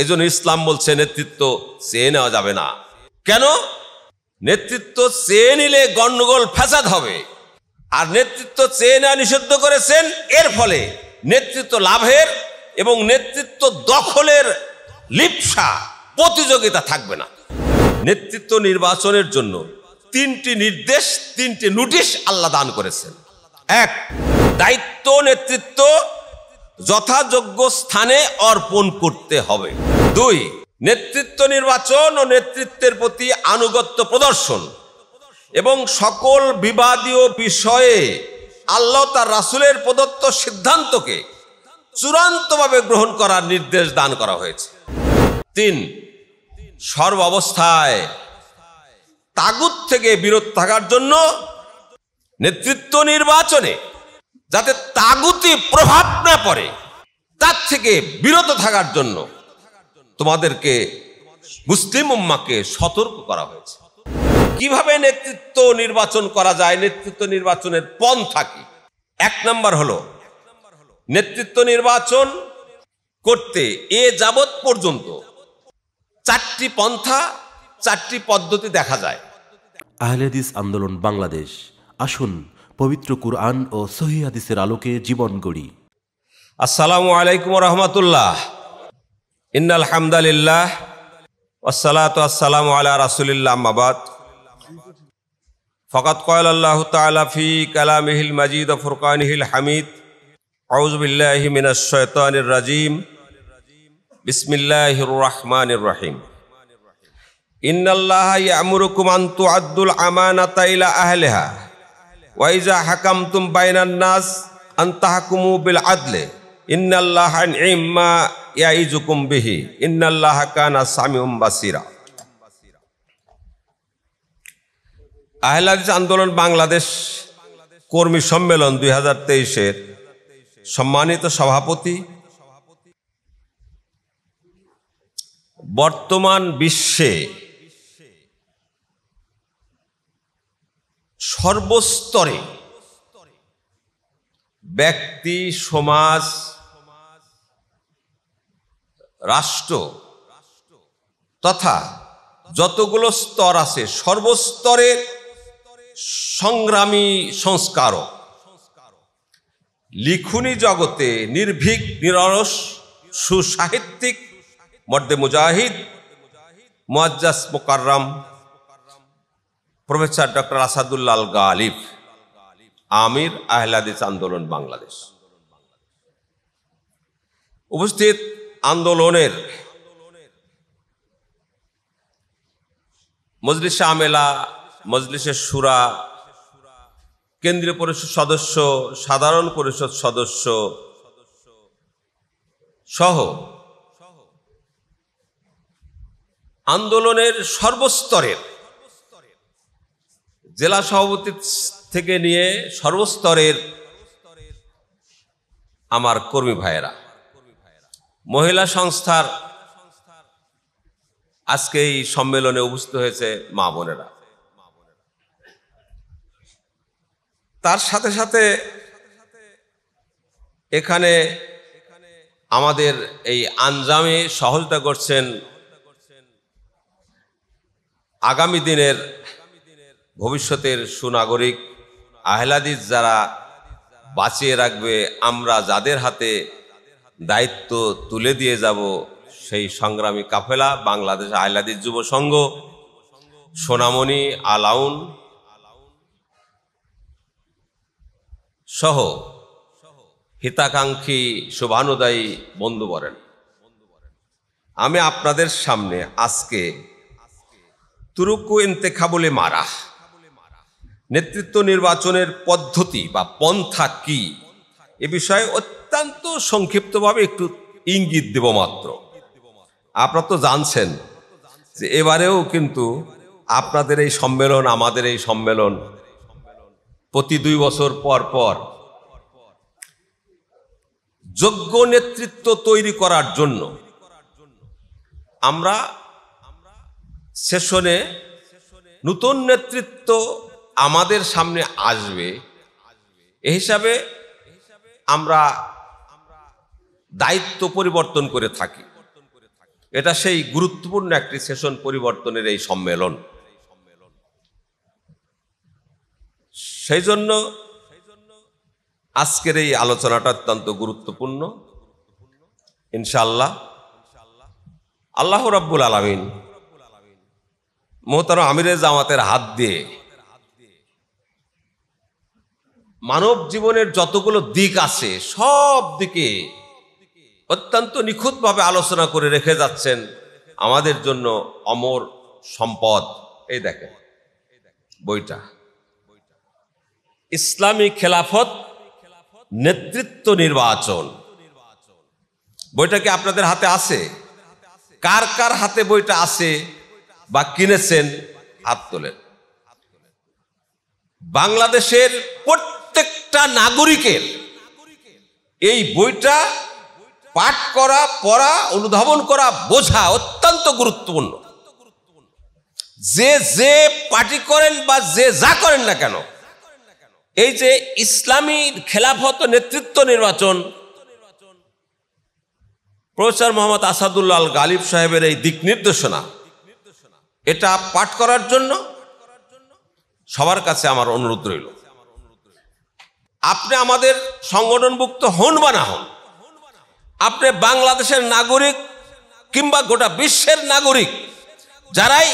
এই ইসলাম বলছে নেতৃত্ব চেয়ে নেওয়া যাবে না কেন নেতৃত্ব চেয়ে নিলে গণ্ডগোল ফ্যাসাদ হবে আর নেতৃত্ব চেয়ে নেওয়া নিষিদ্ধ করেছেন এর ফলে নেতৃত্ব লাভের এবং নেতৃত্ব দখলের লিপসা প্রতিযোগিতা থাকবে না নেতৃত্ব নির্বাচনের জন্য তিনটি নির্দেশ তিনটি নোটিশ আল্লাহ দান করেছেন এক দায়িত্ব নেতৃত্ব যথাযোগ্য স্থানে অর্পণ করতে হবে দুই নেতৃত্ব নির্বাচন ও নেতৃত্বের প্রতি আনুগত্য প্রদর্শন এবং সকল বিবাদীয় বিষয়ে আল্লাহ তার রাসুলের প্রদত্ত সিদ্ধান্তকে চূড়ান্তভাবে গ্রহণ করার নির্দেশ দান করা হয়েছে তিন সর্ব অবস্থায় তাগুত থেকে বিরত থাকার জন্য নেতৃত্ব নির্বাচনে যাতে তাগুতি প্রভাব না পড়ে তার থেকে বিরত থাকার জন্য তোমাদেরকে মুসলিম উম্মাকে সতর্ক করা হয়েছে কিভাবে নেতৃত্ব নির্বাচন করা যায় নেতৃত্ব নির্বাচনের পন্থা কি এক নম্বর হলো নেতৃত্ব নির্বাচন করতে এ যাবৎ পর্যন্ত চারটি পন্থা চারটি পদ্ধতি দেখা যায় আহলেদিস আন্দোলন বাংলাদেশ আসুন পবিত্র কুরআন ও সহি হাদিসের আলোকে জীবন গড়ি السلام عليكم ورحمة الله إن الحمد لله والصلاة والسلام على رسول الله أما بعد فقد قال الله تعالى في كلامه المجيد فرقانه الحميد أعوذ بالله من الشيطان الرجيم بسم الله الرحمن الرحيم إن الله يأمركم أن تعدوا الأمانة إلى أهلها وإذا حكمتم بين الناس أن تحكموا بالعدل ইম্মা ইন্নাল্লাহ সামিউম বাসিরা আন্দোলন বাংলাদেশ কর্মী সম্মেলন দুই হাজার তেইশের সম্মানিত সভাপতি বর্তমান বিশ্বে সর্বস্তরে ব্যক্তি সমাজ রাষ্ট্র তথা যতগুলো স্তর আছে সর্বস্তরের সংগ্রামী সংস্কার লিখুনি জগতে নির্ভীক নিরস সুসাহিত্যিক মর্দে মুজাহিদ মোয়াজ্জাস মোকাররাম প্রফেসর ডক্টর আসাদুল্লাল গালিফ আমির আহলাদিস আন্দোলন বাংলাদেশ উপস্থিত আন্দোলনের মজলিস আমেলা মজলিসের সুরা কেন্দ্রীয় পরিষদ সদস্য সাধারণ পরিষদ সদস্য সহ আন্দোলনের সর্বস্তরের জেলা সভাপতি থেকে নিয়ে সর্বস্তরের আমার কর্মী ভাইয়েরা মহিলা সংস্থার আজকে এই সম্মেলনে উপস্থিত হয়েছে মা বোনেরা তার সাথে সাথে এখানে আমাদের এই আঞ্জামে সহযোগিতা করছেন আগামী দিনের ভবিষ্যতের সুনাগরিক আহলাদিস যারা বাঁচিয়ে রাখবে আমরা যাদের হাতে দায়িত্ব তুলে দিয়ে যাব সেই সংগ্রামী কাফেলা বাংলাদেশ আহলাদিস যুব সংঘ সোনামণি আলাউন সহ হিতাকাঙ্ক্ষী শুভানুদায়ী বন্ধু বলেন আমি আপনাদের সামনে আজকে তুরুকু ইন্তেখাবুলে মারা নেতৃত্ব নির্বাচনের পদ্ধতি বা পন্থা কি এ বিষয়ে সংক্ষিপ্তভাবে একটু ইঙ্গিত দেব মাত্র আপনারা তো জানছেন যে এবারেও কিন্তু আপনাদের এই সম্মেলন আমাদের এই সম্মেলন প্রতি দুই বছর পর পর যোগ্য নেতৃত্ব তৈরি করার জন্য আমরা সেশনে নতুন নেতৃত্ব আমাদের সামনে আসবে এ হিসাবে আমরা দায়িত্ব পরিবর্তন করে থাকি এটা সেই গুরুত্বপূর্ণ একটি সেশন পরিবর্তনের এই সম্মেলন সেই জন্য আজকের এই আলোচনাটা অত্যন্ত গুরুত্বপূর্ণ ইনশাল্লাহ আল্লাহ রাব্বুল আলমিন মোহতার আমিরে জামাতের হাত দিয়ে মানব জীবনের যতগুলো দিক আছে সব দিকে অত্যন্ত নিখুঁতভাবে আলোচনা করে রেখে যাচ্ছেন আমাদের জন্য অমর সম্পদ এই দেখেন বইটা ইসলামী খেলাফত নেতৃত্ব নির্বাচন বইটা কি আপনাদের হাতে আছে কার কার হাতে বইটা আছে বা কিনেছেন হাত তোলেন বাংলাদেশের প্রত্যেকটা নাগরিকের এই বইটা পাঠ করা পড়া অনুধাবন করা বোঝা অত্যন্ত গুরুত্বপূর্ণ যে যে পার্টি করেন বা যে যা করেন না কেন এই যে ইসলামী খেলাফত নেতৃত্ব নির্বাচন প্রফেসর মোহাম্মদ আসাদুল্লাল গালিব সাহেবের এই দিক নির্দেশনা এটা পাঠ করার জন্য সবার কাছে আমার অনুরোধ রইল আপনি আমাদের সংগঠনভুক্ত হন বা না হন আপনি বাংলাদেশের নাগরিক কিংবা গোটা বিশ্বের নাগরিক যারাই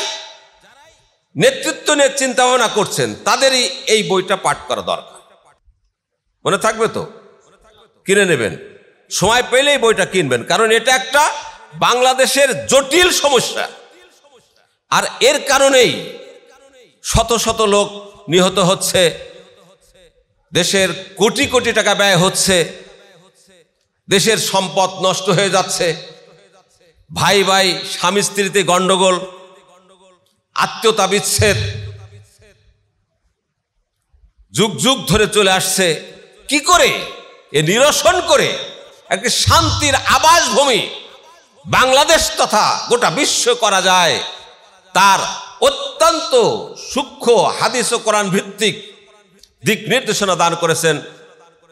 নেতৃত্ব নিয়ে চিন্তা ভাবনা করছেন তাদেরই এই বইটা পাঠ করা দরকার মনে থাকবে তো কিনে নেবেন সময় পেলেই বইটা কিনবেন কারণ এটা একটা বাংলাদেশের জটিল সমস্যা আর এর কারণেই শত শত লোক নিহত হচ্ছে দেশের কোটি কোটি টাকা ব্যয় হচ্ছে দেশের সম্পদ নষ্ট হয়ে যাচ্ছে ভাই ভাই স্বামী স্ত্রীতে গণ্ডগোল আত্মীয়তা বিচ্ছেদ যুগ যুগ ধরে চলে আসছে কি করে এ নিরসন করে একটি শান্তির ভূমি বাংলাদেশ তথা গোটা বিশ্ব করা যায় তার অত্যন্ত সূক্ষ্ম হাদিস ও কোরআন ভিত্তিক দিক নির্দেশনা দান করেছেন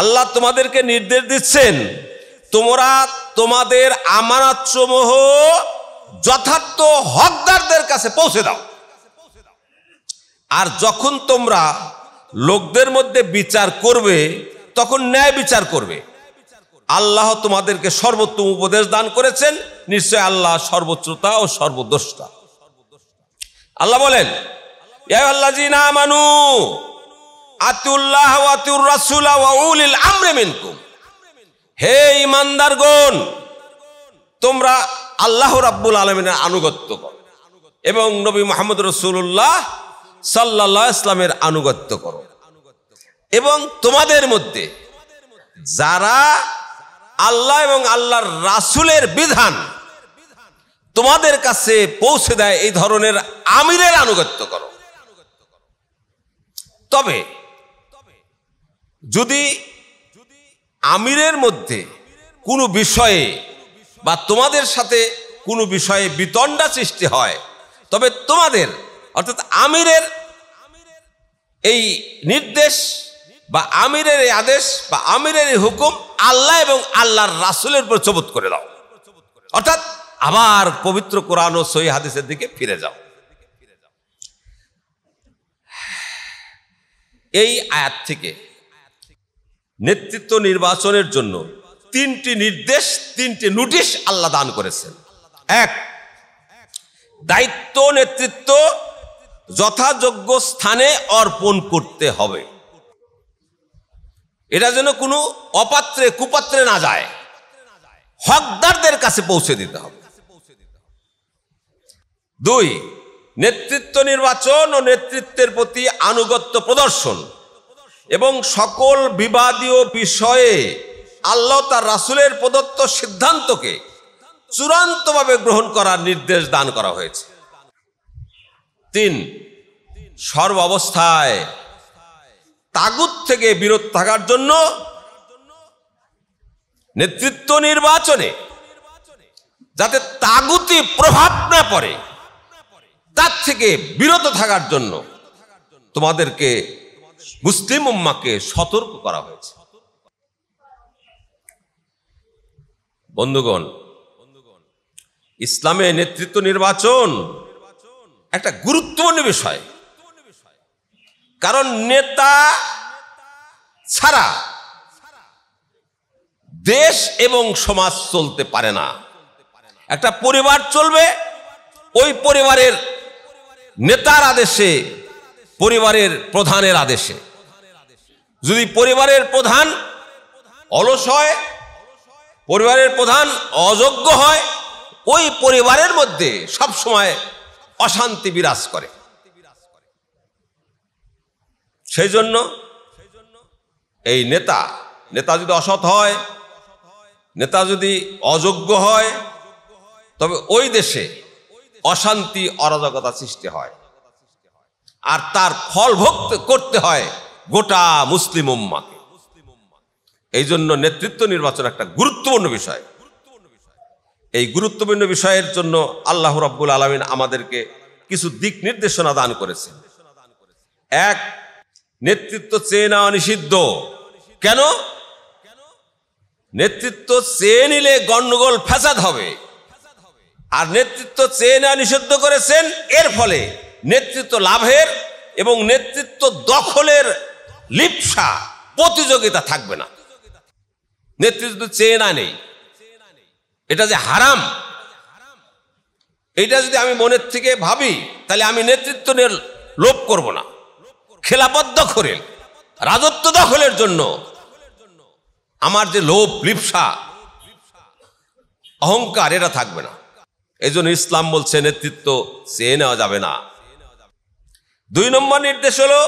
আল্লাহ তোমাদেরকে নির্দেশ দিচ্ছেন তোমরা তোমাদের আমানত সমূহ যথার্থ হকদারদের কাছে পৌঁছে দাও আর যখন তোমরা লোকদের মধ্যে বিচার করবে তখন ন্যায় বিচার করবে আল্লাহ তোমাদেরকে সর্বোত্তম উপদেশ দান করেছেন নিশ্চয় আল্লাহ সর্বোচ্চতা ও সর্বদ্রষ্টা আল্লাহ বলেন আল্লাহ জি না আতুল্লাহ আতুর রাসুলা উলিল আমরে মিনকুম হে ইমানদার ইমানদারগণ তোমরা আল্লাহ রাব্বুল আলমিনের আনুগত্য করো এবং নবী মোহাম্মদ রসুল্লাহ সাল্লা ইসলামের আনুগত্য করো এবং তোমাদের মধ্যে যারা আল্লাহ এবং আল্লাহর রাসুলের বিধান তোমাদের কাছে পৌঁছে দেয় এই ধরনের আমিরের আনুগত্য করো তবে যদি আমিরের মধ্যে কোনো বিষয়ে বা তোমাদের সাথে কোনো বিষয়ে বিতণ্ডা সৃষ্টি হয় তবে তোমাদের অর্থাৎ আমিরের এই নির্দেশ বা আমিরের এই আদেশ বা আমিরের এই হুকুম আল্লাহ এবং আল্লাহর রাসুলের উপর চবত করে দাও অর্থাৎ আবার পবিত্র কোরআন ও সহি হাদিসের দিকে ফিরে যাও এই আয়াত থেকে নেতৃত্ব নির্বাচনের জন্য তিনটি নির্দেশ তিনটি নোটিশ আল্লাহ দান করেছেন এক দায়িত্ব নেতৃত্ব যথাযোগ্য স্থানে অর্পণ করতে হবে এটা যেন কোনো অপাত্রে কুপাত্রে না যায় হকদারদের কাছে পৌঁছে দিতে হবে দুই নেতৃত্ব নির্বাচন ও নেতৃত্বের প্রতি আনুগত্য প্রদর্শন এবং সকল বিবাদীয় বিষয়ে আল্লাহ তার রাসুলের প্রদত্ত সিদ্ধান্তকে চূড়ান্তভাবে গ্রহণ করার নির্দেশ দান করা হয়েছে তিন সর্ব অবস্থায় তাগুত থেকে বিরত থাকার জন্য নেতৃত্ব নির্বাচনে যাতে তাগুতি প্রভাব না পড়ে তার থেকে বিরত থাকার জন্য তোমাদেরকে মুসলিম উম্মাকে সতর্ক করা হয়েছে বন্ধুগণ ইসলামে নেতৃত্ব নির্বাচন একটা গুরুত্বপূর্ণ বিষয় কারণ নেতা ছাড়া দেশ এবং সমাজ চলতে পারে না একটা পরিবার চলবে ওই পরিবারের নেতার আদেশে পরিবারের প্রধানের আদেশে যদি পরিবারের প্রধান অলস হয় পরিবারের প্রধান অযোগ্য হয় ওই পরিবারের মধ্যে সব সময় অশান্তি বিরাজ করে সেই জন্য এই নেতা নেতা যদি অসৎ হয় নেতা যদি অযোগ্য হয় তবে ওই দেশে অশান্তি অরাজকতা সৃষ্টি হয় আর তার ফল ভক্ত করতে হয় গোটা মুসলিম উম্মাকে এই জন্য নেতৃত্ব নির্বাচন একটা গুরুত্বপূর্ণ বিষয় এই গুরুত্বপূর্ণ বিষয়ের জন্য আল্লাহ রব্বুল আলমিন আমাদেরকে কিছু দিক নির্দেশনা দান করেছেন এক নেতৃত্ব চেয়ে নেওয়া নিষিদ্ধ কেন নেতৃত্ব চেয়ে নিলে গণ্ডগোল ফ্যাসাদ হবে আর নেতৃত্ব চেয়ে নেওয়া নিষিদ্ধ করেছেন এর ফলে নেতৃত্ব লাভের এবং নেতৃত্ব দখলের লিপসা প্রতিযোগিতা থাকবে না নেতৃত্ব চেয়ে না নেই এটা যে হারাম এটা যদি আমি মনের থেকে ভাবি তাহলে আমি নেতৃত্ব নিয়ে লোভ করব না খেলাপদ দখলের রাজত্ব দখলের জন্য আমার যে লোভ লিপসা অহংকার এটা থাকবে না এই ইসলাম বলছে নেতৃত্ব চেয়ে নেওয়া যাবে না দুই নম্বর নির্দেশ হলো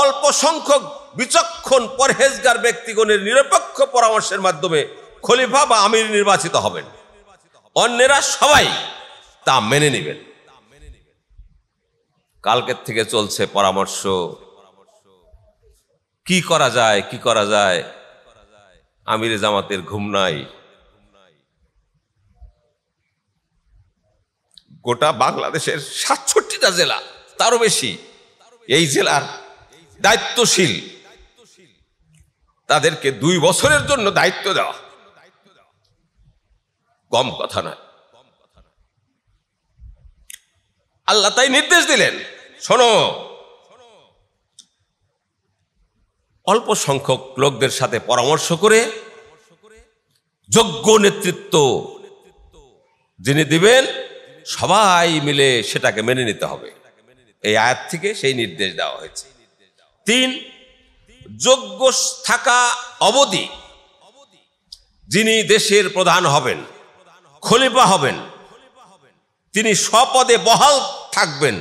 অল্প সংখ্যক বিচক্ষণ পরহেজগার ব্যক্তিগণের নিরপেক্ষ পরামর্শের মাধ্যমে খলিফা বা আমির নির্বাচিত হবেন অন্যেরা সবাই তা মেনে নেবেন কালকের থেকে চলছে পরামর্শ কি করা যায় কি করা যায় আমির জামাতের ঘুম নাই গোটা বাংলাদেশের সাতষট্টিটা জেলা তারও বেশি এই জেলার দায়িত্বশীল তাদেরকে দুই বছরের জন্য দায়িত্ব দেওয়া কম কথা নয় আল্লাহ তাই নির্দেশ দিলেন শোনো অল্প সংখ্যক লোকদের সাথে পরামর্শ করে যোগ্য নেতৃত্ব যিনি দিবেন সবাই মিলে সেটাকে মেনে নিতে হবে এই আয়াত থেকে সেই নির্দেশ দেওয়া হয়েছে তিন যোগ্য থাকা অবধি যিনি দেশের প্রধান হবেন খলিফা হবেন তিনি স্বপদে বহাল থাকবেন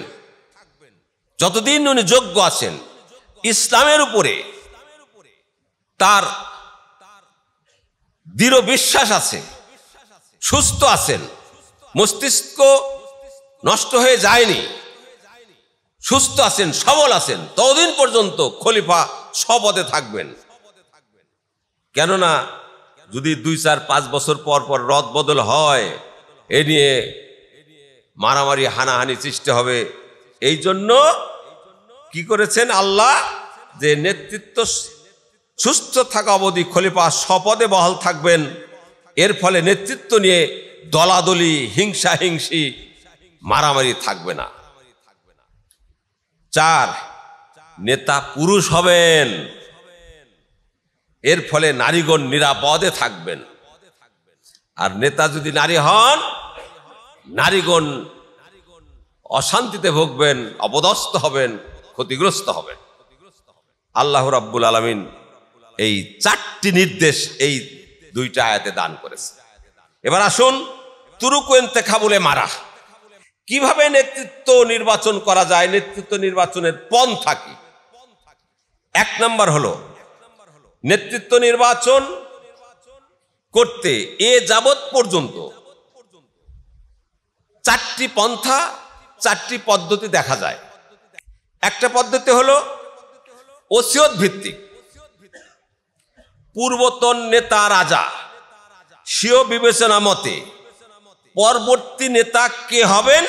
যতদিন উনি যোগ্য আছেন ইসলামের উপরে তার দৃঢ় বিশ্বাস আছে সুস্থ আছেন মস্তিষ্ক নষ্ট হয়ে যায়নি সুস্থ আছেন সবল আছেন ততদিন পর্যন্ত খলিফা সপদে থাকবেন কেননা যদি দুই চার পাঁচ বছর পর পর রদ বদল হয় এ নিয়ে মারামারি হানাহানি সৃষ্টি হবে এই জন্য কি করেছেন আল্লাহ যে নেতৃত্ব সুস্থ থাকা অবধি খলিফা সপদে বহাল থাকবেন এর ফলে নেতৃত্ব নিয়ে দলাদলি হিংসা হিংসি মারামারি থাকবে না চার নেতা পুরুষ হবেন এর ফলে নারীগণ নিরাপদে থাকবেন আর নেতা যদি নারী হন নারীগণ অশান্তিতে ভুগবেন অপদস্থ হবেন ক্ষতিগ্রস্ত হবেন আল্লাহ রাব্বুল আলমিন এই চারটি নির্দেশ এই দুইটা আয়াতে দান করেছে এবার আসুন তুরুকু এন্তেখাবুলে মারা কিভাবে নেতৃত্ব নির্বাচন করা যায় নেতৃত্ব নির্বাচনের পন্থা কি এক নম্বর হলো নেতৃত্ব নির্বাচন করতে এ যাবৎ পর্যন্ত চারটি পন্থা চারটি পদ্ধতি দেখা যায় একটা পদ্ধতি হলো ওসিয়ত ভিত্তিক পূর্বতন নেতা রাজা স্বীয় বিবেচনা মতে পরবর্তী নেতা কে হবেন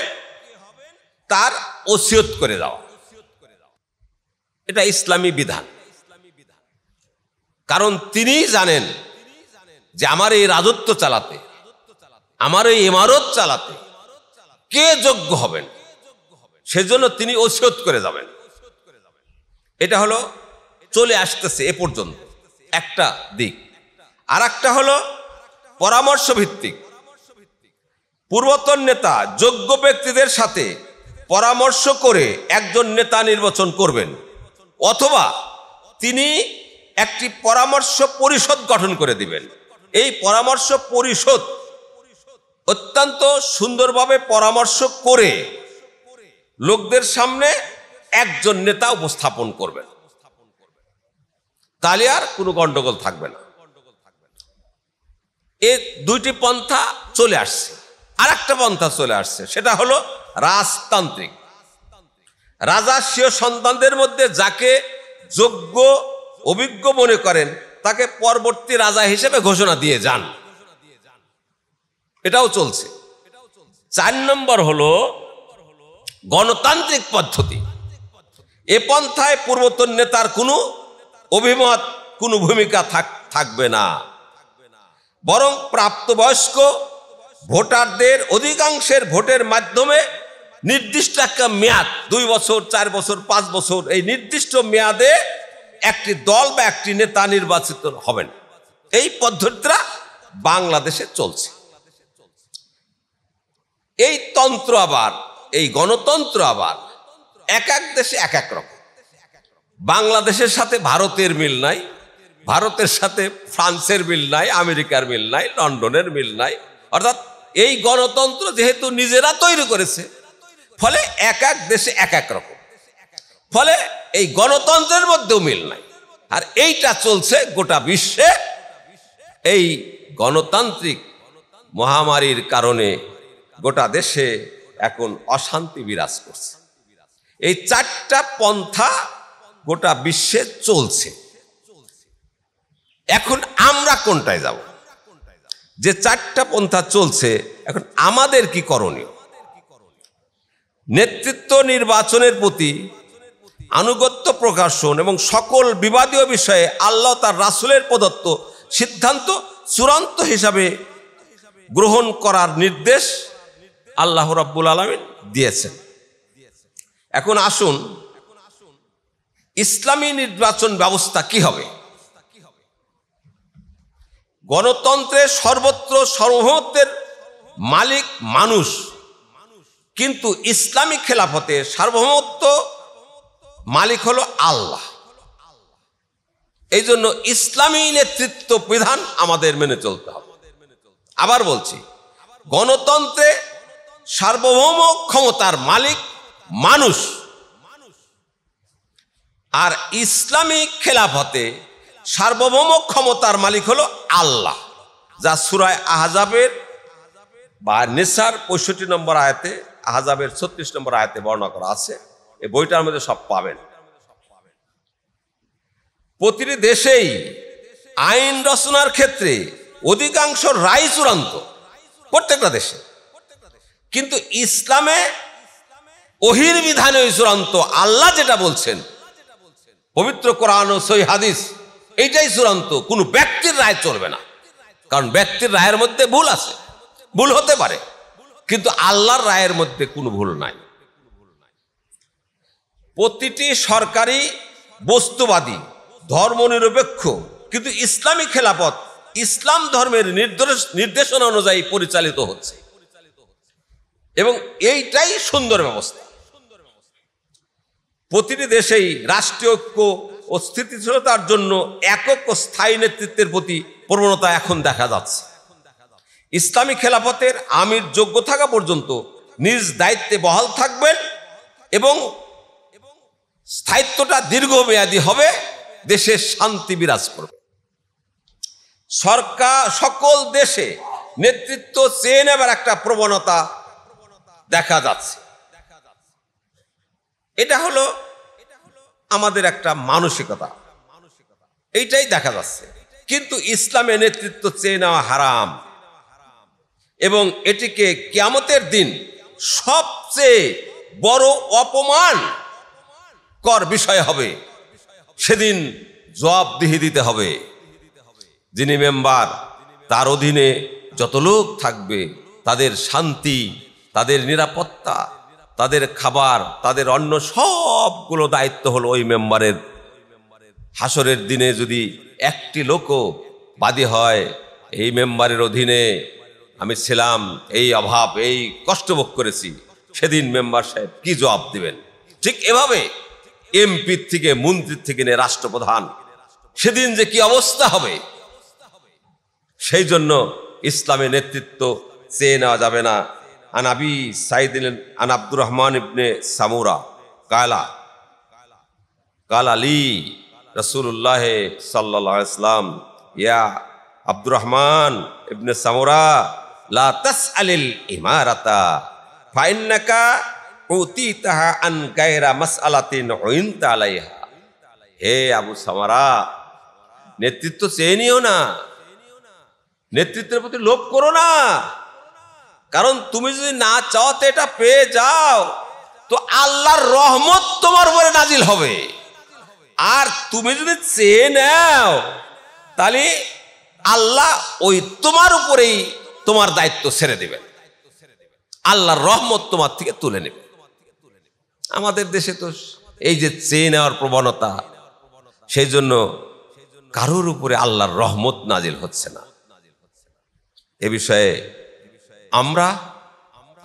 তার ওসিয়ত করে দেওয়া এটা ইসলামী বিধান কারণ তিনি জানেন যে আমার এই রাজত্ব চালাতে আমার এই ইমারত চালাতে কে যোগ্য হবেন সেজন্য তিনি ওসিয়ত করে যাবেন এটা হলো চলে আসতেছে এ পর্যন্ত একটা দিক আর একটা হলো পরামর্শ ভিত্তিক পূর্বতন নেতা যোগ্য ব্যক্তিদের সাথে পরামর্শ করে একজন নেতা নির্বাচন করবেন অথবা তিনি একটি পরামর্শ পরিষদ গঠন করে দিবেন এই পরামর্শ পরিষদ অত্যন্ত সুন্দরভাবে পরামর্শ করে লোকদের সামনে একজন নেতা উপস্থাপন করবেন তাহলে আর কোনো গণ্ডগোল থাকবে না এ দুইটি পন্থা চলে আসছে আরেকটা পন্থা চলে আসছে সেটা হলো রাজতান্ত্রিক রাজা সিও সন্তানদের মধ্যে যাকে যোগ্য অভিজ্ঞ মনে করেন তাকে পরবর্তী রাজা হিসেবে ঘোষণা দিয়ে যান এটাও চলছে চার নম্বর হলো গণতান্ত্রিক পদ্ধতি এ পন্থায় পূর্বতন নেতার কোনো অভিমত কোনো ভূমিকা থাকবে না বরং প্রাপ্তবয়স্ক ভোটারদের অধিকাংশের ভোটের মাধ্যমে নির্দিষ্ট একটা মেয়াদ দুই বছর চার বছর পাঁচ বছর এই নির্দিষ্ট মেয়াদে একটি দল বা একটি নেতা নির্বাচিত হবেন এই পদ্ধতিটা বাংলাদেশে চলছে এই তন্ত্র আবার এই গণতন্ত্র আবার এক এক দেশে এক এক রকম বাংলাদেশের সাথে ভারতের মিল নাই ভারতের সাথে ফ্রান্সের মিল নাই আমেরিকার মিল নাই লন্ডনের মিল নাই অর্থাৎ এই গণতন্ত্র যেহেতু নিজেরা তৈরি করেছে ফলে এক এক দেশে এক এক রকম ফলে এই গণতন্ত্রের মধ্যেও মিল নাই আর এইটা চলছে গোটা বিশ্বে এই গণতান্ত্রিক মহামারীর কারণে গোটা দেশে এখন অশান্তি বিরাজ করছে এই চারটা পন্থা গোটা বিশ্বে চলছে এখন আমরা কোনটায় যাব যে চারটা পন্থা চলছে এখন আমাদের কি করণীয় নেতৃত্ব নির্বাচনের প্রতি আনুগত্য প্রকাশন এবং সকল বিবাদীয় বিষয়ে আল্লাহ তার রাসুলের প্রদত্ত সিদ্ধান্ত চূড়ান্ত হিসাবে গ্রহণ করার নির্দেশ আল্লাহ রাব্বুল আলমিন দিয়েছেন এখন আসুন ইসলামী নির্বাচন ব্যবস্থা কি হবে গণতন্ত্রের সর্বত্র সর্বমতের মালিক মানুষ কিন্তু ইসলামী খেলাফতে সার্বভৌমত্ব মালিক হলো আল্লাহ এই জন্য ইসলামী নেতৃত্ব বিধান আমাদের মেনে চলতে হবে আবার বলছি গণতন্ত্রে সার্বভৌম ক্ষমতার মালিক মানুষ আর ইসলামিক খেলাফতে সার্বভৌম ক্ষমতার মালিক হলো আল্লাহ যা সুরায় আহজাবের বা নেশার পঁয়ষট্টি নম্বর আয়তে আহজাবের ছত্রিশ নম্বর আয়তে বর্ণনা করা আছে এই বইটার মধ্যে সব পাবেন প্রতিটি দেশেই আইন রচনার ক্ষেত্রে অধিকাংশ রায় চূড়ান্ত প্রত্যেকটা দেশে কিন্তু ইসলামে অহির বিধানে চূড়ান্ত আল্লাহ যেটা বলছেন পবিত্র কোরআন ও সই হাদিস এটাই চূড়ান্ত কোনো ব্যক্তির রায় চলবে না কারণ ব্যক্তির রায়ের মধ্যে ভুল আছে ভুল হতে পারে কিন্তু আল্লাহর রায়ের মধ্যে কোনো ভুল নাই প্রতিটি সরকারি বস্তুবাদী ধর্মনিরপেক্ষ কিন্তু ইসলামী খেলাপথ ইসলাম ধর্মের নির্দেশ নির্দেশনা অনুযায়ী পরিচালিত হচ্ছে এবং এইটাই সুন্দর ব্যবস্থা প্রতিটি দেশেই রাষ্ট্রীয় ঐক্য ও স্থিতিশীলতার জন্য একক ও স্থায়ী নেতৃত্বের প্রতি প্রবণতা এখন দেখা যাচ্ছে ইসলামী খেলাফতের আমির যোগ্য থাকা পর্যন্ত নিজ দায়িত্বে বহাল থাকবেন এবং স্থায়িত্বটা দীর্ঘমেয়াদী হবে দেশের শান্তি বিরাজ করবে সরকার সকল দেশে নেতৃত্ব চেয়ে নেবার একটা প্রবণতা দেখা যাচ্ছে এটা হলো আমাদের একটা মানসিকতা এইটাই দেখা যাচ্ছে কিন্তু ইসলামের নেতৃত্ব চেয়ে নেওয়া হারাম এবং এটিকে কেয়ামতের দিন সবচেয়ে বড় অপমান কর বিষয় হবে সেদিন জবাবদিহি দিতে হবে যিনি মেম্বার তার অধীনে যত লোক থাকবে তাদের শান্তি তাদের নিরাপত্তা তাদের খাবার তাদের অন্য সবগুলো দায়িত্ব হলো ওই মেম্বারের হাসরের দিনে যদি একটি লোকও বাদী হয় এই মেম্বারের অধীনে আমি ছিলাম এই অভাব এই কষ্ট ভোগ করেছি সেদিন মেম্বার সাহেব কি জবাব দিবেন ঠিক এভাবে এমপির থেকে মন্ত্রীর থেকে নিয়ে রাষ্ট্রপ্রধান সেদিন যে কি অবস্থা হবে সেই জন্য ইসলামের নেতৃত্ব চেয়ে নেওয়া যাবে না আন আবি সাইদ আন আব্দুর রহমান ইবনে সামুরা কালা কালা আলী রসুল্লাহ সাল্লাম ইয়া আব্দুর রহমান ইবনে সামুরা লা তস আলিল ইমারাতা ফাইনাকা অতি তাহা আন গায়রা মাস আলাতিন ওইন্তা আলাইহা হে আবু সামারা নেতৃত্ব চেয়ে নিও না নেতৃত্বের প্রতি লোভ করো না কারণ তুমি যদি না চাও তো এটা পেয়ে যাও তো আল্লাহর রহমত তোমার উপরে নাজিল হবে আর তুমি যদি চেয়ে নাও তাহলে আল্লাহ ওই তোমার উপরেই তোমার দায়িত্ব ছেড়ে দেবে আল্লাহর রহমত তোমার থেকে তুলে নেবে আমাদের দেশে তো এই যে চেয়ে নেওয়ার প্রবণতা সেই জন্য কারোর উপরে আল্লাহর রহমত নাজিল হচ্ছে না এ বিষয়ে আমরা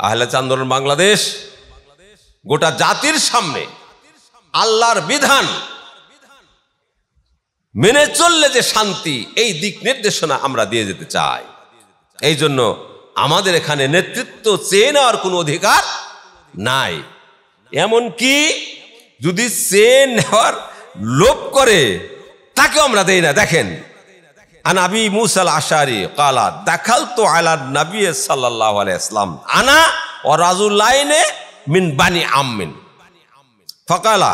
আহলে আন্দোলন বাংলাদেশ গোটা জাতির সামনে আল্লাহর বিধান মেনে চললে যে শান্তি এই দিক নির্দেশনা আমরা দিয়ে যেতে চাই এই জন্য আমাদের এখানে নেতৃত্ব চেয়ে নেওয়ার কোনো অধিকার নাই এমন কি যদি চেয়ে নেওয়ার লোভ করে তাকেও আমরা দেই না দেখেন আন আবি মুসাল আশারি কালা দেখাল তো আলার নবী সাল্লাহ আলাইসলাম আনা ও রাজুলাইনে মিন বানি আমিন ফকালা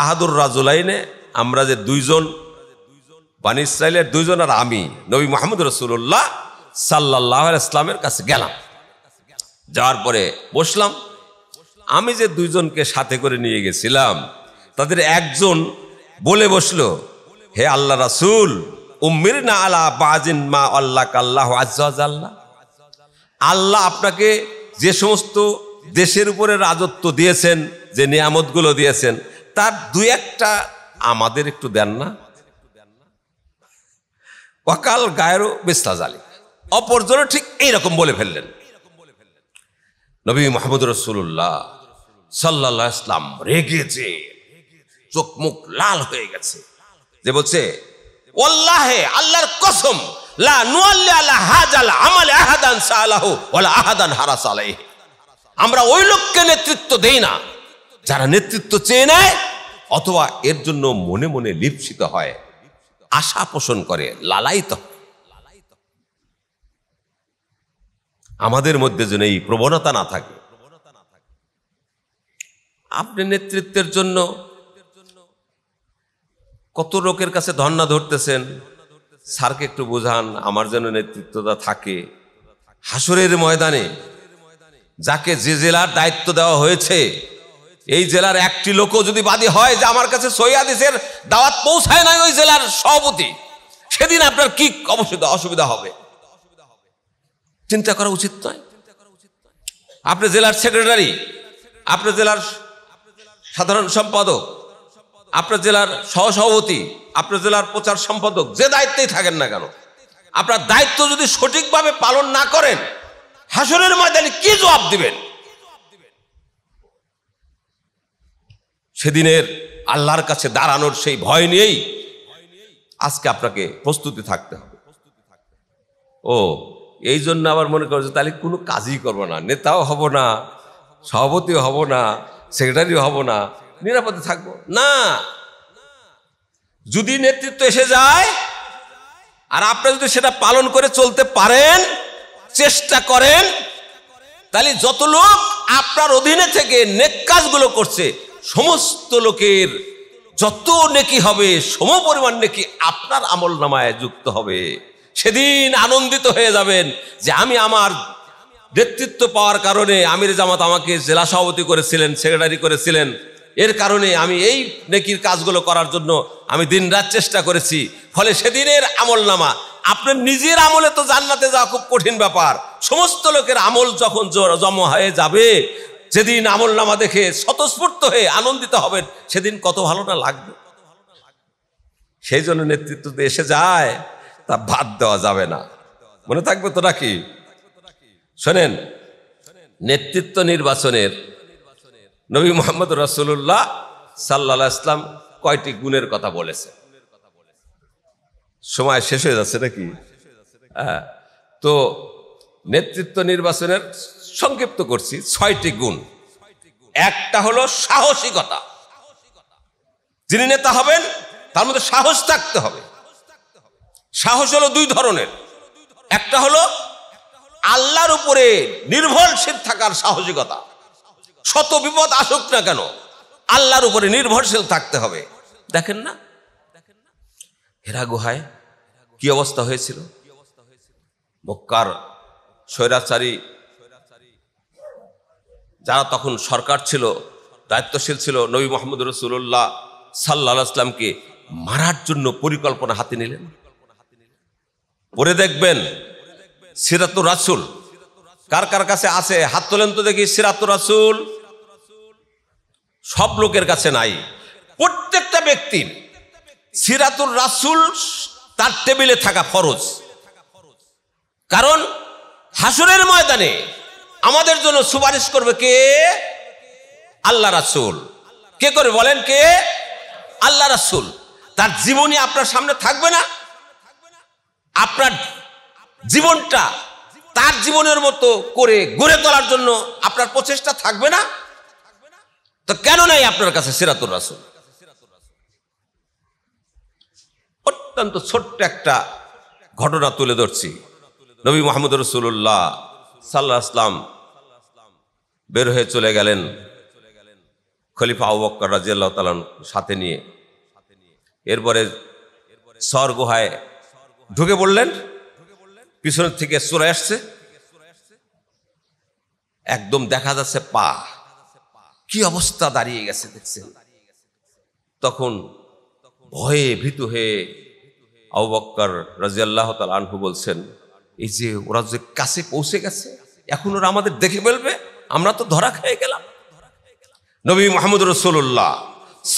আহাদুর রাজুলাইনে আমরা যে দুইজন বানি ইসরায়েলের দুইজন আর আমি নবী মোহাম্মদ রসুল্লাহ সাল্লাহ ইসলামের কাছে গেলাম যাওয়ার পরে বসলাম আমি যে দুইজনকে সাথে করে নিয়ে গেছিলাম তাদের একজন বলে বসলো হে আল্লাহ রাসুল উম্মির আলা বাজিন মা আল্লাহ কাল্লাহ আজ্লাহ আল্লাহ আপনাকে যে সমস্ত দেশের উপরে রাজত্ব দিয়েছেন যে নিয়ামতগুলো দিয়েছেন তার দু একটা আমাদের একটু দেন না অকাল গায়েরও বিশ্বাস আলী অপরজনও ঠিক এইরকম বলে ফেললেন নবী মাহমুদ রসুল্লাহ সাল্লাহ ইসলাম রেগেছে চোখ মুখ লাল হয়ে গেছে যে বলছে ওল্লাহে আল্লাহর কসম লা আহাদান হারা আমরা ওই লোককে নেতৃত্ব দেই না যারা নেতৃত্ব চেয়ে নেয় অথবা এর জন্য মনে মনে লিপসিত হয় আশা পোষণ করে লালাইত আমাদের মধ্যে যেন এই প্রবণতা না থাকে আপনি নেতৃত্বের জন্য কত লোকের কাছে ধর্না ধরতেছেন স্যারকে একটু বোঝান আমার যেন নেতৃত্বটা থাকে হাসুরের ময়দানে যাকে যে জেলার দায়িত্ব দেওয়া হয়েছে এই জেলার একটি লোকও যদি বাদী হয় যে আমার কাছে সৈয়াদিসের দাওয়াত পৌঁছায় নাই ওই জেলার সভাপতি সেদিন আপনার কি অবশ্যই অসুবিধা হবে চিন্তা করা উচিত নয় আপনি জেলার সেক্রেটারি আপনি জেলার সাধারণ সম্পাদক আপনার জেলার সহসভাপতি আপনার জেলার প্রচার সম্পাদক যে দায়িত্বেই থাকেন না কেন আপনার দায়িত্ব যদি সঠিকভাবে পালন না করেন হাসনের ময়দানে কি জবাব দিবেন সেদিনের আল্লাহর কাছে দাঁড়ানোর সেই ভয় নিয়েই আজকে আপনাকে প্রস্তুতি থাকতে হবে ও এই জন্য আবার মনে করছে তাহলে কোনো কাজই করবো না নেতাও হব না সভাপতিও হব না সেক্রেটারিও হব না নিরাপদে থাকবো না যদি নেতৃত্ব এসে যায় আর আপনি যদি সেটা পালন করে চলতে পারেন চেষ্টা করেন তাহলে যত লোক আপনার অধীনে থেকে নেক কাজগুলো করছে সমস্ত লোকের যত নেকি হবে সম পরিমাণ নেকি আপনার আমল নামায় যুক্ত হবে সেদিন আনন্দিত হয়ে যাবেন যে আমি আমার নেতৃত্ব পাওয়ার কারণে আমির জামাত আমাকে জেলা সভাপতি করেছিলেন সেক্রেটারি করেছিলেন এর কারণে আমি এই নেকির কাজগুলো করার জন্য আমি দিন রাত চেষ্টা করেছি ফলে সেদিনের আমল নামা আপনার নিজের আমলে তো জান্নাতে যাওয়া খুব কঠিন ব্যাপার সমস্ত লোকের আমল যখন জমা হয়ে যাবে যেদিন আমল নামা দেখে স্বতঃস্ফূর্ত হয়ে আনন্দিত হবেন সেদিন কত ভালো না লাগবে সেই জন্য নেতৃত্ব এসে যায় তা বাদ দেওয়া যাবে না মনে থাকবে তো নাকি শোনেন নেতৃত্ব নির্বাচনের নবী মোহাম্মদ রসুল্লাহ সাল্লা ইসলাম কয়টি গুণের কথা বলেছে সময় শেষ হয়ে যাচ্ছে নাকি হ্যাঁ। তো নেতৃত্ব নির্বাচনের সংক্ষিপ্ত করছি ছয়টি গুণ একটা হলো সাহসিকতা যিনি নেতা হবেন তার মধ্যে সাহস থাকতে হবে সাহস হলো দুই ধরনের একটা হলো আল্লাহর উপরে নির্ভরশীল থাকার সাহসিকতা শত বিপদ আসুক না কেন আল্লাহর উপরে নির্ভরশীল থাকতে হবে দেখেন না হেরা গুহায় কি অবস্থা হয়েছিল মক্কার স্বৈরাচারী যারা তখন সরকার ছিল দায়িত্বশীল ছিল নবী মোহাম্মদ রসুল্লাহ সাল্লা ইসলামকে মারার জন্য পরিকল্পনা হাতে নিলেন পরে দেখবেন সিরাতুর রাসুল কার কার কাছে আছে হাত তোলেন তো দেখি সিরাতুর রাসুল সব লোকের কাছে নাই প্রত্যেকটা ব্যক্তির সিরাতুর রাসুল তার টেবিলে থাকা ফরজ কারণ হাসুরের ময়দানে আমাদের জন্য সুপারিশ করবে কে আল্লাহ রাসুল কে করে বলেন কে আল্লাহ রাসুল তার জীবনী আপনার সামনে থাকবে না আপনার জীবনটা তার জীবনের মতো করে গড়ে তোলার জন্য আপনার প্রচেষ্টা থাকবে না তো কেন নাই আপনার কাছে সিরাতুর রাসুল অত্যন্ত ছোট্ট একটা ঘটনা তুলে ধরছি নবী মোহাম্মদ রসুল্লাহ সাল্লাহ আসলাম বের হয়ে চলে গেলেন খলিফা আবক্কর আল্লাহ তালান সাথে নিয়ে এরপরে সর গুহায় ঢুকে পড়লেন পিছনের থেকে সুরে আসছে একদম দেখা যাচ্ছে পা কি অবস্থা দাঁড়িয়ে গেছে দেখছেন তখন ভয়ে ভীত হয়ে আবক্কর রাজিয়াল্লাহ তাল আনহু বলছেন এই যে ওরা যে কাছে পৌঁছে গেছে এখন ওরা আমাদের দেখে ফেলবে আমরা তো ধরা খেয়ে গেলাম নবী মোহাম্মদ রসুল্লাহ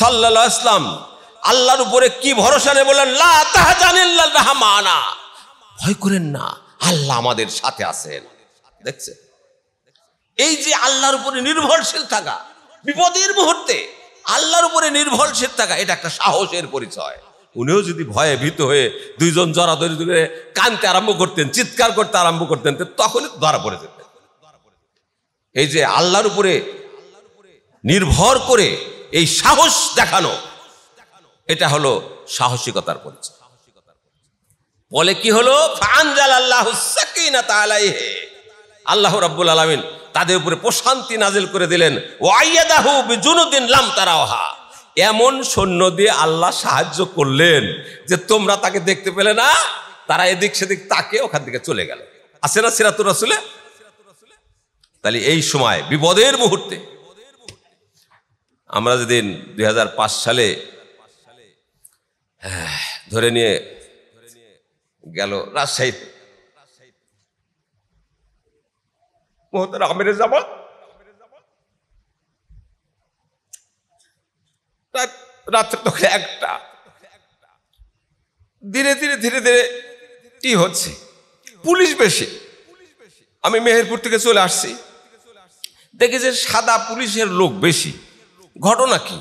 সাল্লা ইসলাম আল্লাহর উপরে কি ভরসা নেই বলেন রাহমানা ভয় করেন না আল্লাহ আমাদের সাথে আছেন দেখছে এই যে আল্লাহর উপরে নির্ভরশীল থাকা বিপদের মুহূর্তে আল্লাহর উপরে নির্ভরশীল থাকা এটা একটা সাহসের পরিচয় উনিও যদি ভয়ে ভীত হয়ে দুইজন জরা ধরে কানতে আরম্ভ করতেন চিৎকার করতে আরম্ভ করতেন তখনই ধরা পড়ে যেতেন এই যে আল্লাহর উপরে নির্ভর করে এই সাহস দেখানো এটা হলো সাহসিকতার পরিচয় বলে কি হলো আল্লাহ আল্লাহ রাব্বুল আলমিন তাদের উপরে প্রশান্তি নাজিল করে দিলেন ওয়াইয়াদাহু লাম তারাওহা এমন সৈন্য দিয়ে আল্লাহ সাহায্য করলেন যে তোমরা তাকে দেখতে পেলে না তারা এদিক সেদিক তাকে ওখান থেকে চলে গেল আছে না সিরাতুর রাসুলে তাহলে এই সময় বিপদের মুহূর্তে আমরা যেদিন দুই সালে হ্যাঁ, ধরে নিয়ে গেল রাজশাহী মোহতার আমের জামাত রাত্রে তখন একটা ধীরে ধীরে ধীরে ধীরে কি হচ্ছে পুলিশ বেশি আমি মেহেরপুর থেকে চলে আসছি দেখি যে সাদা পুলিশের লোক বেশি ঘটনা কি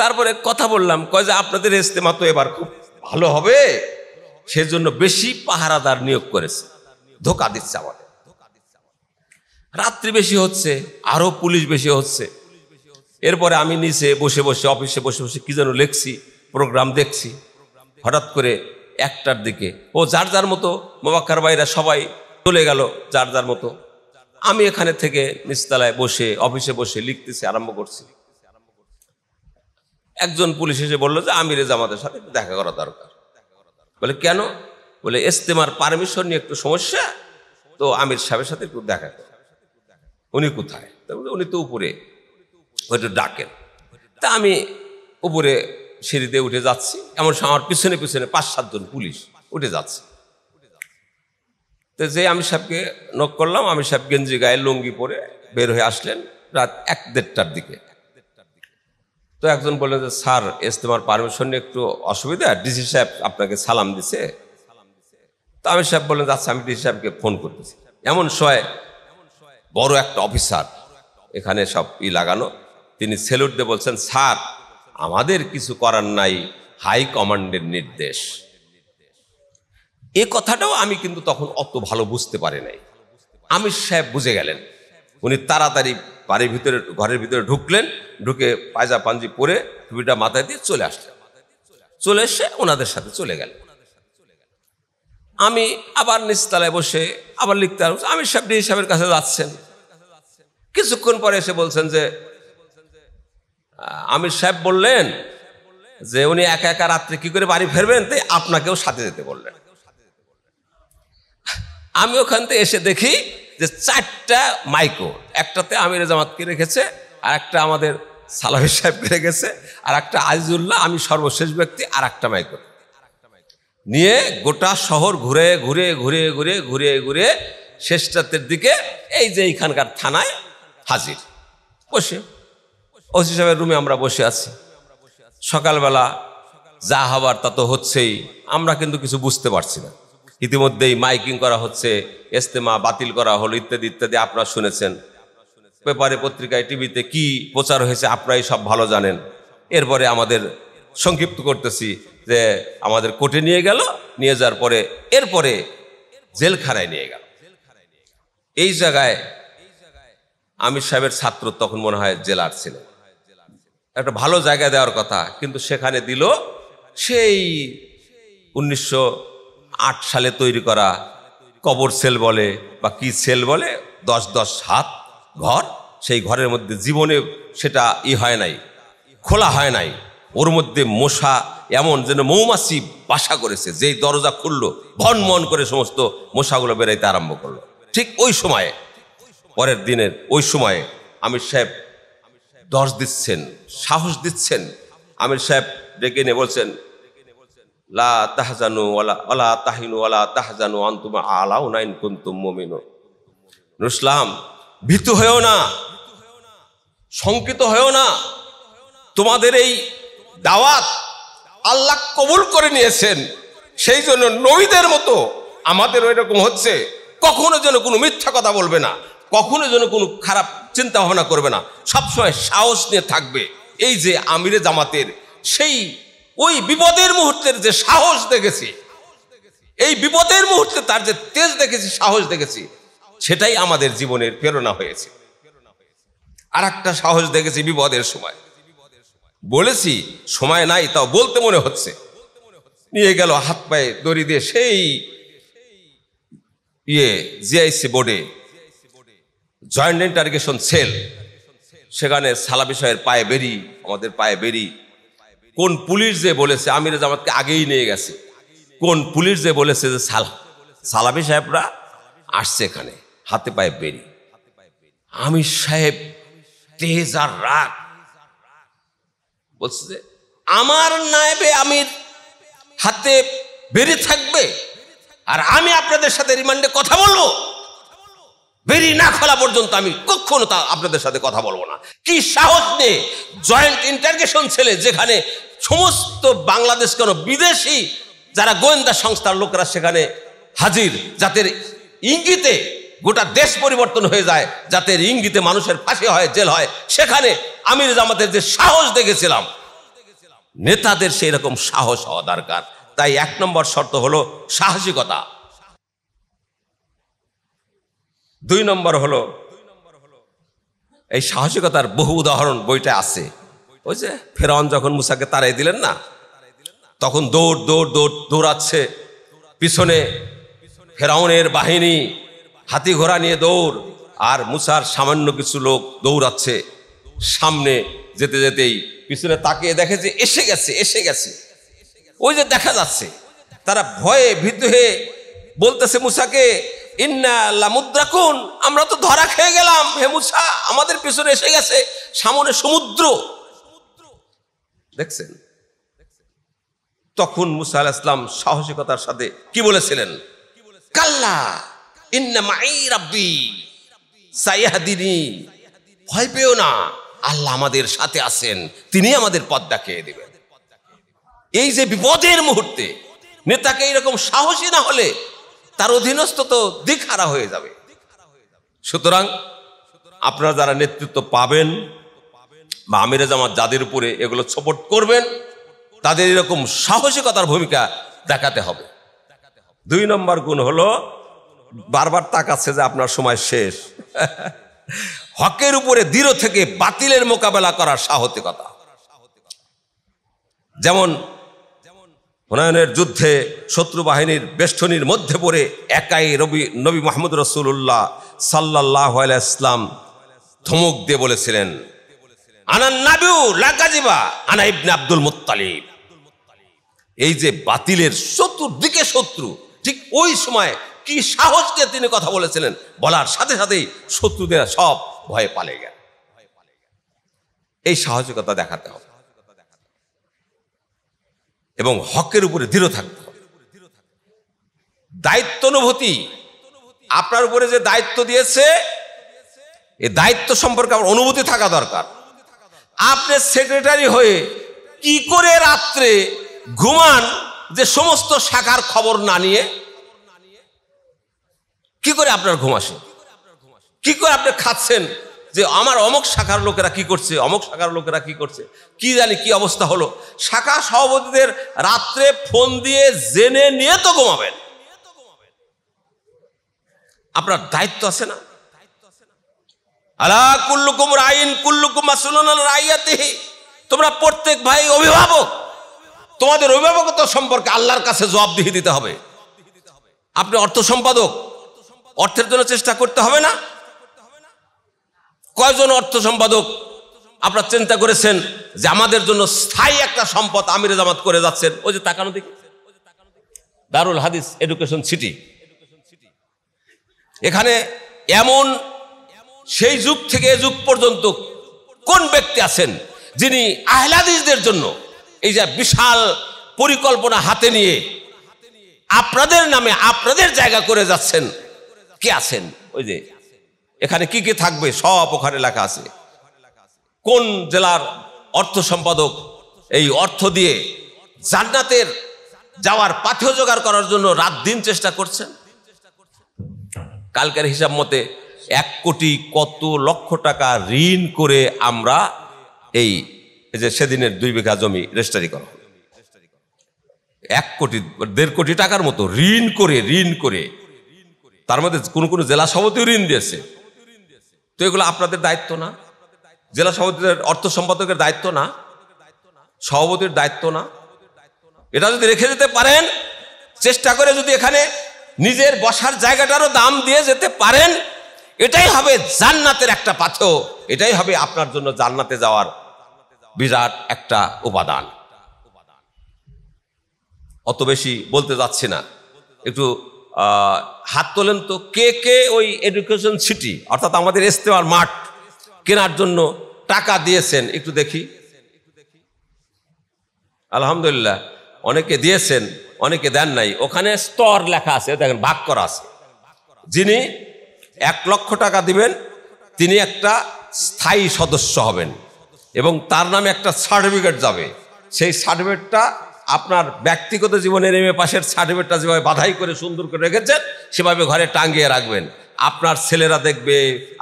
তারপরে কথা বললাম কয় যে আপনাদের ইস্তেমা তো এবার খুব ভালো হবে সেজন্য বেশি পাহারাদার নিয়োগ করেছে ধোকা দিচ্ছে আমাদের রাত্রি বেশি হচ্ছে আরও পুলিশ বেশি হচ্ছে এরপরে আমি নিচে বসে বসে অফিসে বসে বসে কি যেন লেখছি প্রোগ্রাম দেখছি হঠাৎ করে একটার দিকে ও যার যার মতো মোবাক্কার বাইরা সবাই চলে গেল যার যার মতো আমি এখানে থেকে নিচতলায় বসে অফিসে বসে লিখতেছি আরম্ভ করছি একজন পুলিশ এসে বললো যে আমিরে জামাতের সাথে দেখা করা দরকার বলে কেন বলে এস্তেমার পারমিশন নিয়ে একটু সমস্যা তো আমির সাহেবের সাথে একটু দেখা করো উনি কোথায় বলে উনি তো উপরে হয়তো ডাকেন তা আমি উপরে সিঁড়িতে উঠে যাচ্ছি এমন আমার পিছনে পিছনে পাঁচ সাতজন পুলিশ উঠে যাচ্ছে তো যে আমি সাহেবকে নক করলাম আমি সাহেব গেঞ্জি গায়ে লুঙ্গি পরে বের হয়ে আসলেন রাত এক দেড়টার দিকে তো একজন বললেন যে স্যার ইস্তেমার পারমিশন নিয়ে একটু অসুবিধা ডিসি সাহেব আপনাকে সালাম দিছে তো আমি সাহেব বললেন আচ্ছা আমি ডিসি সাহেবকে ফোন করতেছি এমন সময় বড় একটা অফিসার এখানে সব ই লাগানো তিনি সেলুট দিয়ে বলছেন স্যার আমাদের কিছু করার নাই হাই কমান্ডের নির্দেশ এ কথাটাও আমি কিন্তু তখন অত ভালো বুঝতে পারি নাই আমির সাহেব বুঝে গেলেন উনি তাড়াতাড়ি বাড়ির ভিতরে ঘরের ভিতরে ঢুকলেন ঢুকে পায়জা পাঞ্জি পরে টুপিটা মাথায় দিয়ে চলে আসলেন চলে এসে ওনাদের সাথে চলে গেলেন আমি আবার নিচতলায় বসে আবার লিখতে আর আমি সাহেবটি সাহেবের কাছে যাচ্ছেন কিছুক্ষণ পরে এসে বলছেন যে আমির সাহেব বললেন যে উনি একা একা রাত্রে কি করে বাড়ি ফেরবেন তাই আপনাকেও সাথে যেতে বললেন আমি ওখান থেকে এসে দেখি যে চারটা মাইকো একটাতে আমির জামাতকে রেখেছে আর একটা আমাদের সালামের সাহেবকে রেখেছে আর একটা আজিজুল্লাহ আমি সর্বশেষ ব্যক্তি আর একটা মাইকো নিয়ে গোটা শহর ঘুরে ঘুরে ঘুরে ঘুরে ঘুরে ঘুরে শেষ রাতের দিকে এই যে এইখানকার থানায় হাজির বসে ওসি সাহেবের রুমে আমরা বসে আছি সকালবেলা যা হবার তা তো হচ্ছেই আমরা কিন্তু কিছু বুঝতে পারছি না ইতিমধ্যেই মাইকিং করা হচ্ছে এস্তেমা বাতিল করা হলো ইত্যাদি ইত্যাদি আপনারা শুনেছেন পেপারে পত্রিকায় টিভিতে কি প্রচার হয়েছে আপনারাই সব ভালো জানেন এরপরে আমাদের সংক্ষিপ্ত করতেছি যে আমাদের কোর্টে নিয়ে গেল নিয়ে যাওয়ার পরে এরপরে জেলখানায় নিয়ে গেল এই জায়গায় আমির সাহেবের ছাত্র তখন মনে হয় জেলার ছিল একটা ভালো জায়গা দেওয়ার কথা কিন্তু সেখানে দিল সেই উনিশশো সালে তৈরি করা কবর সেল বলে বা কি সেল বলে দশ দশ হাত ঘর সেই ঘরের মধ্যে জীবনে সেটা ই হয় নাই খোলা হয় নাই ওর মধ্যে মশা এমন যেন মৌমাছি বাসা করেছে যেই দরজা খুললো ভন মন করে সমস্ত মশাগুলো বেরাইতে আরম্ভ করলো ঠিক ওই সময়ে পরের দিনের ওই সময়ে আমির সাহেব দশ দিচ্ছেন সাহস দিচ্ছেন আমির সাহেব ডেকে নিয়ে বলছেন লা তাহজানু ওলা ওলা তাহিনু ওলা তাহজানু আন্তুমা আলা উনাইন কুন্তুম মমিনু নুসলাম ভীতু হয়েও না শঙ্কিত হয়েও না তোমাদের এই দাওয়াত আল্লাহ কবুল করে নিয়েছেন সেই জন্য নবীদের মতো আমাদের ওই রকম হচ্ছে কখনো যেন কোনো মিথ্যা কথা বলবে না কখনো যেন কোনো খারাপ চিন্তা ভাবনা করবে না সবসময় সাহস নিয়ে থাকবে এই যে আমিরে জামাতের সেই ওই বিপদের মুহূর্তের যে সাহস দেখেছি এই বিপদের মুহূর্তে তার যে তেজ দেখেছি সাহস দেখেছি সেটাই আমাদের জীবনের প্রেরণা হয়েছে আর একটা সাহস দেখেছি বিপদের সময় বলেছি সময় নাই তাও বলতে মনে হচ্ছে নিয়ে গেল হাত পায়ে দড়ি দিয়ে সেই ইয়ে জিআইসি বোর্ডে জয়েন্ট ইন্টারগেশন সেল সেখানে সালাবি সাহের পায়ে বেরি আমাদের পায়ে বেরি কোন পুলিশ যে বলেছে আমির জামাতকে আগেই নিয়ে গেছে কোন পুলিশ যে বলেছে যে সালা সালাবি সাহেবরা আসছে এখানে হাতে পায়ে বেরি আমির সাহেব তেজ আর রাগ বলছে যে আমার নায়েবে আমির হাতে বেরিয়ে থাকবে আর আমি আপনাদের সাথে রিমান্ডে কথা বলবো বেরি না খোলা পর্যন্ত আমি কখনো তা আপনাদের সাথে কথা বলবো না কি সাহস নিয়ে জয়েন্ট ইন্টারগেশন ছেলে যেখানে সমস্ত বাংলাদেশ কেন বিদেশি যারা গোয়েন্দা সংস্থার লোকরা সেখানে হাজির যাদের ইঙ্গিতে গোটা দেশ পরিবর্তন হয়ে যায় যাতে ইঙ্গিতে মানুষের ফাঁসি হয় জেল হয় সেখানে আমির জামাতের যে সাহস দেখেছিলাম নেতাদের সেই রকম সাহস হওয়া দরকার তাই এক নম্বর শর্ত হলো সাহসিকতা দুই নম্বর হলো এই সাহসিকতার বহু উদাহরণ বইটা আছে ওই যে ফেরন যখন মুসাকে তারাই দিলেন না তখন দৌড় দৌড় দৌড় দৌড়াচ্ছে পিছনে ফেরাউনের বাহিনী হাতি ঘোড়া নিয়ে দৌড় আর মুসার সামান্য কিছু লোক দৌড়াচ্ছে সামনে যেতে যেতেই পিছনে তাকিয়ে দেখে যে এসে গেছে এসে গেছে ওই যে দেখা যাচ্ছে তারা ভয়ে ভীত হয়ে বলতেছে মুসাকে ইন্নালামুদ্রাকুন আমরা তো ধরা খেয়ে গেলাম হে মুসা আমাদের পিছনে এসে গেছে সামনে সমুদ্র দেখছেন তখন মুসা আল ইসলাম সাহসিকতার সাথে কি বলেছিলেন কাল্লা ভয় পেও না আল্লাহ আমাদের সাথে আছেন তিনি আমাদের পথ দেখিয়ে দেবেন এই যে বিপদের মুহূর্তে নেতাকে এরকম সাহসী না হলে তার অধীনস্থ তো দিখারা হয়ে যাবে সুতরাং আপনারা যারা নেতৃত্ব পাবেন বা আমিরে জামাত যাদের উপরে এগুলো সাপোর্ট করবেন তাদের এরকম সাহসিকতার ভূমিকা দেখাতে হবে দুই নম্বর গুণ হলো বারবার তাকাচ্ছে যে আপনার সময় শেষ হকের উপরে দৃঢ় থেকে বাতিলের মোকাবেলা করার সাহতিকতা যেমন হুনায়নের যুদ্ধে শত্রু বাহিনীর বেষ্টনীর মধ্যে পড়ে একাই রবি নবী মাহমুদ রসুল্লাহ সাল্লাহ ইসলাম ধমক দিয়ে বলেছিলেন এই যে বাতিলের শত্রুর দিকে শত্রু ঠিক ওই সময় কি সাহস তিনি কথা বলেছিলেন বলার সাথে সাথেই শত্রুদের সব ভয়ে পালিয়ে গেল এই সাহসিকতা দেখাতে হবে এবং হকের উপরে দৃঢ় থাকতে হবে দায়িত্ব অনুভূতি আপনার উপরে যে দায়িত্ব দিয়েছে এই দায়িত্ব সম্পর্কে আমার অনুভূতি থাকা দরকার আপনি সেক্রেটারি হয়ে কি করে রাত্রে ঘুমান যে সমস্ত শাখার খবর না নিয়ে কি করে আপনার ঘুম আসে কি করে আপনি খাচ্ছেন যে আমার অমক শাখার লোকেরা কি করছে অমক শাখার লোকেরা কি করছে কি জানি কি অবস্থা হলো শাখা সভাপতিদের রাত্রে ফোন দিয়ে জেনে নিয়ে তো ঘুমাবেন আপনার দায়িত্ব আছে না আলা কুল্লুকুম রাইন কুল্লুকুম রাইয়াতিহি তোমরা প্রত্যেক ভাই অভিভাবক তোমাদের অভিভাবকত্ব সম্পর্কে আল্লাহর কাছে জবাবদিহি দিতে হবে আপনি অর্থ সম্পাদক অর্থের জন্য চেষ্টা করতে হবে না কয়জন অর্থ সম্পাদক আপনার চিন্তা করেছেন যে আমাদের জন্য স্থায়ী একটা সম্পদ আমির জামাত করে যাচ্ছেন ওই যে তাকানো দিকে দারুল হাদিস এডুকেশন সিটি এখানে এমন সেই যুগ থেকে এ যুগ পর্যন্ত কোন ব্যক্তি আছেন যিনি আহলাদিসদের জন্য এই যে বিশাল পরিকল্পনা হাতে নিয়ে আপনাদের নামে আপনাদের জায়গা করে যাচ্ছেন কে আছেন ওই যে এখানে কি কে থাকবে সব ওখানে লেখা আছে কোন জেলার অর্থ সম্পাদক এই অর্থ দিয়ে জান্নাতের যাওয়ার পাথেও জোগাড় করার জন্য রাত দিন চেষ্টা করছেন কালকের হিসাব মতে এক কোটি কত লক্ষ টাকা ঋণ করে আমরা এই যে সেদিনের দুই বিঘা জমি রেজিস্টারি করা এক কোটি দেড় কোটি টাকার মতো ঋণ করে ঋণ করে তার মধ্যে কোনো কোনো জেলা সভাপতিও ঋণ দিয়েছে তো এগুলো আপনাদের দায়িত্ব না জেলা সভাপতিদের অর্থ সম্পাদকের দায়িত্ব না সভাপতির দায়িত্ব না এটা যদি রেখে যেতে পারেন চেষ্টা করে যদি এখানে নিজের বসার জায়গাটারও দাম দিয়ে যেতে পারেন এটাই হবে জান্নাতের একটা পাথেও এটাই হবে আপনার জন্য জান্নাতে যাওয়ার বিরাট একটা উপাদান অত বেশি বলতে যাচ্ছি না একটু হাত তোলেন তো কে কে ওই এডুকেশন সিটি অর্থাৎ আমাদের ইস্তেমার মাঠ কেনার জন্য টাকা দিয়েছেন একটু দেখি আলহামদুলিল্লাহ অনেকে দিয়েছেন অনেকে দেন নাই ওখানে স্তর লেখা আছে দেখেন ভাগ করা আছে যিনি এক লক্ষ টাকা দিবেন তিনি একটা স্থায়ী সদস্য হবেন এবং তার নামে একটা সার্টিফিকেট যাবে সেই সার্টিফিকেটটা আপনার ব্যক্তিগত জীবনের এম এ পাশের সার্টিফিকেটটা যেভাবে বাধাই করে সুন্দর করে রেখেছেন সেভাবে ঘরে টাঙ্গিয়ে রাখবেন আপনার ছেলেরা দেখবে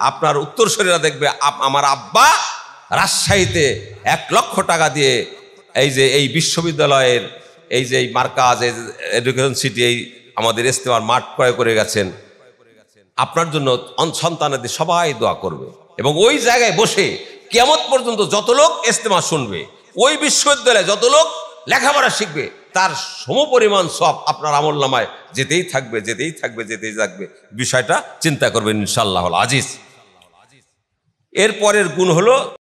আপনার উত্তরসূরীরা দেখবে আমার আব্বা রাজশাহীতে এক লক্ষ টাকা দিয়ে এই যে এই বিশ্ববিদ্যালয়ের এই যে এই মার্কাজ এই এডুকেশন সিটি এই আমাদের ইস্তেমার মাঠ ক্রয় করে গেছেন আপনার জন্য সন্তানাদের সবাই দোয়া করবে এবং ওই জায়গায় বসে কেমত পর্যন্ত যত লোক ইস্তেমা শুনবে ওই বিশ্ববিদ্যালয়ে যত লোক লেখাপড়া শিখবে তার সমপরিমাণ সব আপনার আমল নামায় যেতেই থাকবে যেতেই থাকবে যেতেই থাকবে বিষয়টা চিন্তা করবেন ইনশাল্লাহ আজিজ এরপরের গুণ হলো